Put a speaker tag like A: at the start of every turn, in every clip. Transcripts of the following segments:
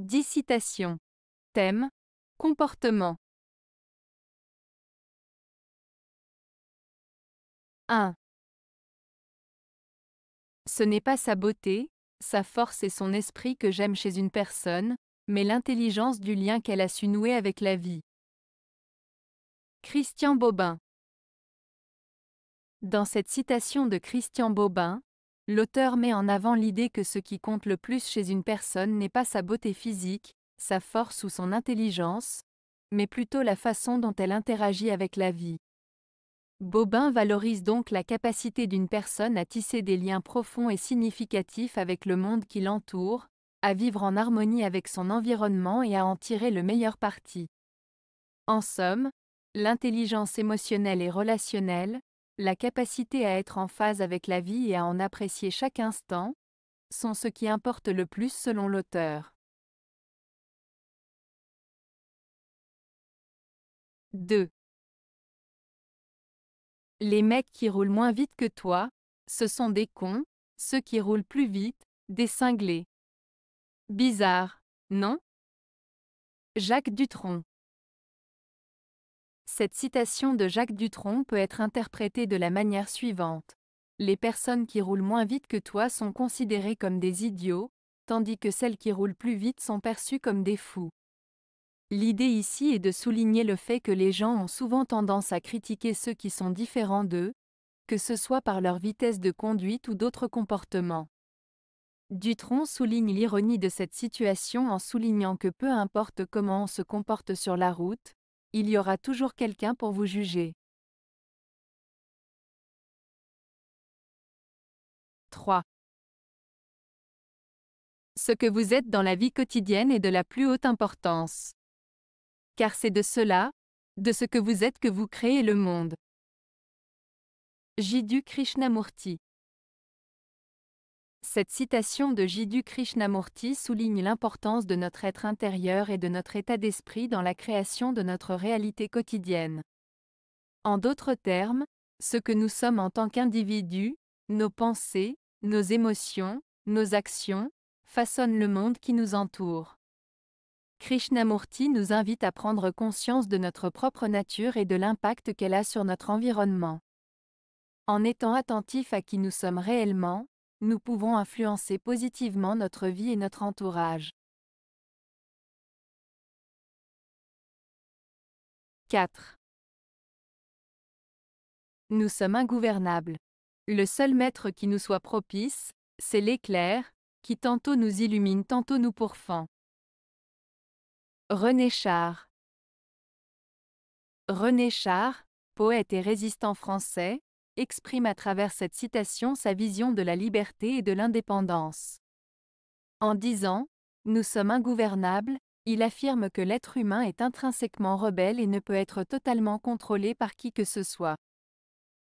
A: 10 citations. Thème Comportement. 1. Ce n'est pas sa beauté,
B: sa force et son esprit que j'aime chez une personne, mais l'intelligence du lien qu'elle a su nouer avec la vie. Christian Bobin Dans cette citation de Christian Bobin, L'auteur met en avant l'idée que ce qui compte le plus chez une personne n'est pas sa beauté physique, sa force ou son intelligence, mais plutôt la façon dont elle interagit avec la vie. Bobin valorise donc la capacité d'une personne à tisser des liens profonds et significatifs avec le monde qui l'entoure, à vivre en harmonie avec son environnement et à en tirer le meilleur parti. En somme, l'intelligence émotionnelle et relationnelle, la capacité à être en phase avec la vie et à en apprécier chaque instant, sont
A: ce qui importe le plus selon l'auteur. 2. Les mecs qui roulent moins vite que toi, ce sont des cons, ceux qui roulent plus vite,
B: des cinglés. Bizarre, non Jacques Dutronc cette citation de Jacques Dutronc peut être interprétée de la manière suivante. Les personnes qui roulent moins vite que toi sont considérées comme des idiots, tandis que celles qui roulent plus vite sont perçues comme des fous. L'idée ici est de souligner le fait que les gens ont souvent tendance à critiquer ceux qui sont différents d'eux, que ce soit par leur vitesse de conduite ou d'autres comportements. Dutron souligne l'ironie de cette situation en soulignant que peu importe comment on se comporte
A: sur la route, il y aura toujours quelqu'un pour vous juger. 3. Ce que vous êtes dans la vie quotidienne est de la plus haute importance. Car c'est de cela, de ce que vous êtes que vous créez le monde. Jiddu Krishnamurti cette citation
B: de Jiddu Krishnamurti souligne l'importance de notre être intérieur et de notre état d'esprit dans la création de notre réalité quotidienne. En d'autres termes, ce que nous sommes en tant qu'individus, nos pensées, nos émotions, nos actions, façonnent le monde qui nous entoure. Krishnamurti nous invite à prendre conscience de notre propre nature et de l'impact qu'elle a sur notre environnement. En étant attentif à qui nous sommes réellement, nous pouvons influencer
A: positivement notre vie et notre entourage. 4. Nous sommes ingouvernables. Le seul maître qui nous soit propice, c'est l'éclair,
B: qui tantôt nous illumine, tantôt nous pourfend. René Char René Char, poète et résistant français, exprime à travers cette citation sa vision de la liberté et de l'indépendance. En disant ⁇ Nous sommes ingouvernables ⁇ il affirme que l'être humain est intrinsèquement rebelle et ne peut être totalement contrôlé par qui que ce soit.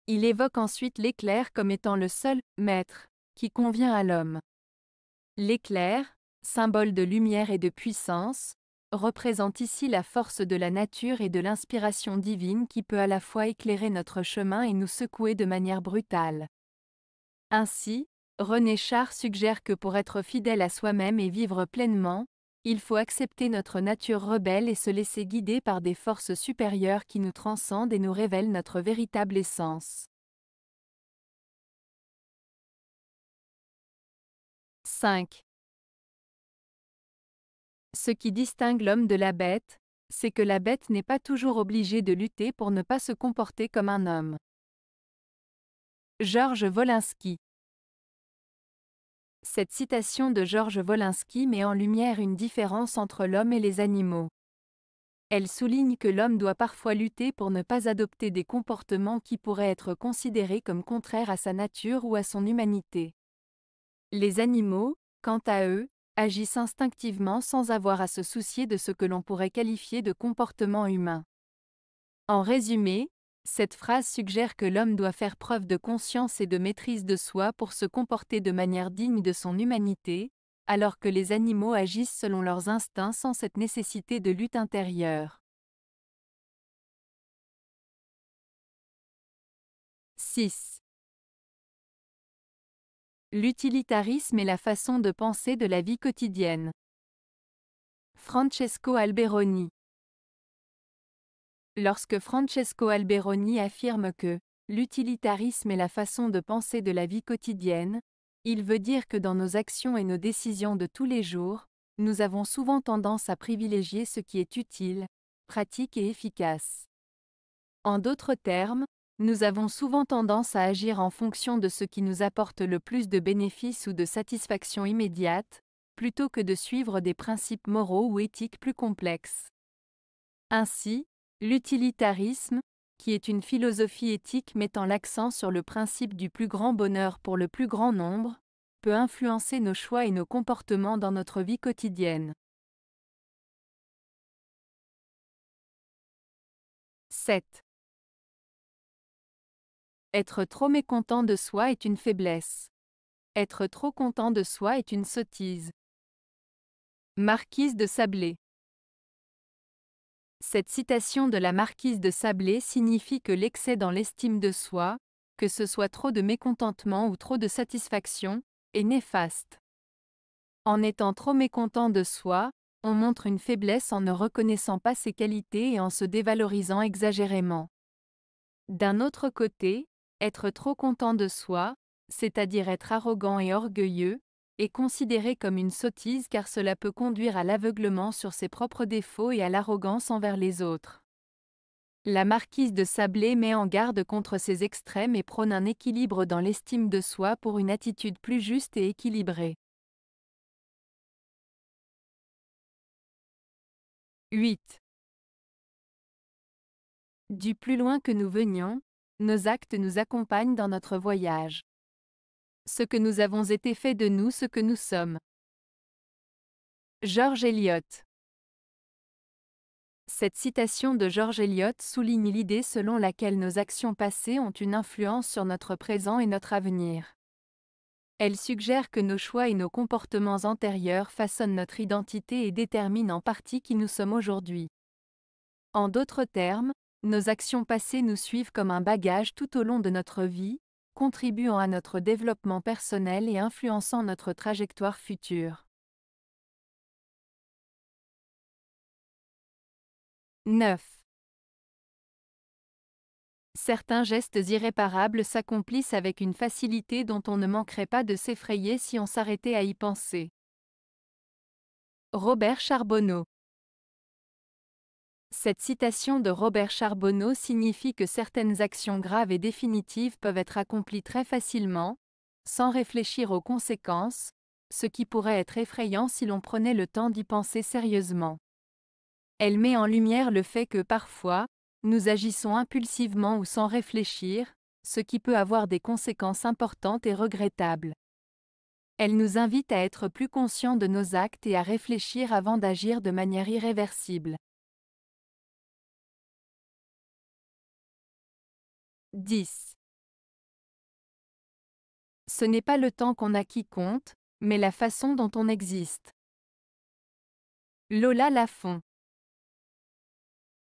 B: Il évoque ensuite l'éclair comme étant le seul maître qui convient à l'homme. L'éclair, symbole de lumière et de puissance, représente ici la force de la nature et de l'inspiration divine qui peut à la fois éclairer notre chemin et nous secouer de manière brutale. Ainsi, René Char suggère que pour être fidèle à soi-même et vivre pleinement, il faut accepter notre nature rebelle et se laisser guider par des forces supérieures qui nous transcendent et nous révèlent notre véritable essence.
A: 5. Ce qui distingue l'homme de la bête,
B: c'est que la bête n'est pas toujours obligée de lutter pour ne pas se comporter comme un homme. Georges Volinsky Cette citation de Georges Volinsky met en lumière une différence entre l'homme et les animaux. Elle souligne que l'homme doit parfois lutter pour ne pas adopter des comportements qui pourraient être considérés comme contraires à sa nature ou à son humanité. Les animaux, quant à eux, agissent instinctivement sans avoir à se soucier de ce que l'on pourrait qualifier de comportement humain. En résumé, cette phrase suggère que l'homme doit faire preuve de conscience et de maîtrise de soi pour se comporter de manière digne de son humanité,
A: alors que les animaux agissent selon leurs instincts sans cette nécessité de lutte intérieure. 6. L'utilitarisme est la façon
B: de penser de la vie quotidienne. Francesco Alberoni Lorsque Francesco Alberoni affirme que l'utilitarisme est la façon de penser de la vie quotidienne, il veut dire que dans nos actions et nos décisions de tous les jours, nous avons souvent tendance à privilégier ce qui est utile, pratique et efficace. En d'autres termes, nous avons souvent tendance à agir en fonction de ce qui nous apporte le plus de bénéfices ou de satisfaction immédiate, plutôt que de suivre des principes moraux ou éthiques plus complexes. Ainsi, l'utilitarisme, qui est une philosophie éthique mettant l'accent sur le principe du plus grand bonheur pour le plus grand nombre, peut influencer nos choix
A: et nos comportements dans notre vie quotidienne. 7. Être trop mécontent de soi est une faiblesse. Être trop content de soi est
B: une sottise. Marquise de Sablé Cette citation de la marquise de Sablé signifie que l'excès dans l'estime de soi, que ce soit trop de mécontentement ou trop de satisfaction, est néfaste. En étant trop mécontent de soi, on montre une faiblesse en ne reconnaissant pas ses qualités et en se dévalorisant exagérément. D'un autre côté, être trop content de soi, c'est-à-dire être arrogant et orgueilleux, est considéré comme une sottise car cela peut conduire à l'aveuglement sur ses propres défauts et à l'arrogance envers les autres. La marquise de Sablé met en garde contre ces extrêmes et prône un équilibre dans l'estime de soi pour une attitude plus juste et équilibrée.
A: 8. Du plus loin que nous venions, nos actes nous
B: accompagnent dans notre voyage. Ce que nous avons été fait de nous ce que nous sommes. George Eliot Cette citation de George Eliot souligne l'idée selon laquelle nos actions passées ont une influence sur notre présent et notre avenir. Elle suggère que nos choix et nos comportements antérieurs façonnent notre identité et déterminent en partie qui nous sommes aujourd'hui. En d'autres termes, nos actions passées nous suivent comme un bagage tout au long de notre vie, contribuant à notre développement personnel et influençant notre trajectoire
A: future. 9. Certains gestes irréparables
B: s'accomplissent avec une facilité dont on ne manquerait pas de s'effrayer si on s'arrêtait à y penser. Robert Charbonneau cette citation de Robert Charbonneau signifie que certaines actions graves et définitives peuvent être accomplies très facilement, sans réfléchir aux conséquences, ce qui pourrait être effrayant si l'on prenait le temps d'y penser sérieusement. Elle met en lumière le fait que parfois, nous agissons impulsivement ou sans réfléchir, ce qui peut avoir des conséquences importantes et regrettables. Elle nous invite à être
A: plus conscients de nos actes et à réfléchir avant d'agir de manière irréversible. 10. Ce n'est pas le temps qu'on a qui compte, mais la façon dont on existe. Lola Lafont.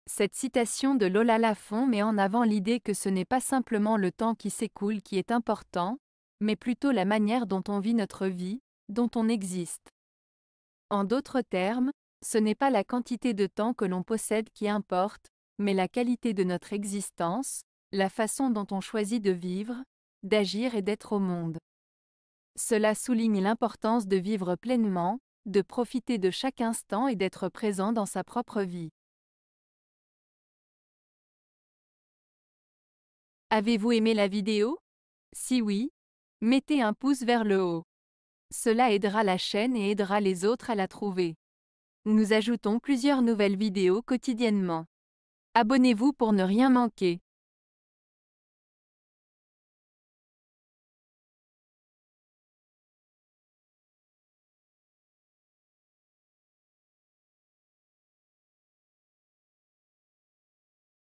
B: Cette citation de Lola Lafont met en avant l'idée que ce n'est pas simplement le temps qui s'écoule qui est important, mais plutôt la manière dont on vit notre vie, dont on existe. En d'autres termes, ce n'est pas la quantité de temps que l'on possède qui importe, mais la qualité de notre existence, la façon dont on choisit de vivre, d'agir et d'être au monde. Cela souligne l'importance de vivre pleinement, de profiter de chaque instant et d'être présent dans sa propre vie.
A: Avez-vous aimé la vidéo Si oui, mettez un pouce vers le haut. Cela aidera
B: la chaîne et aidera les autres à la trouver. Nous ajoutons plusieurs nouvelles vidéos
A: quotidiennement. Abonnez-vous pour ne rien manquer.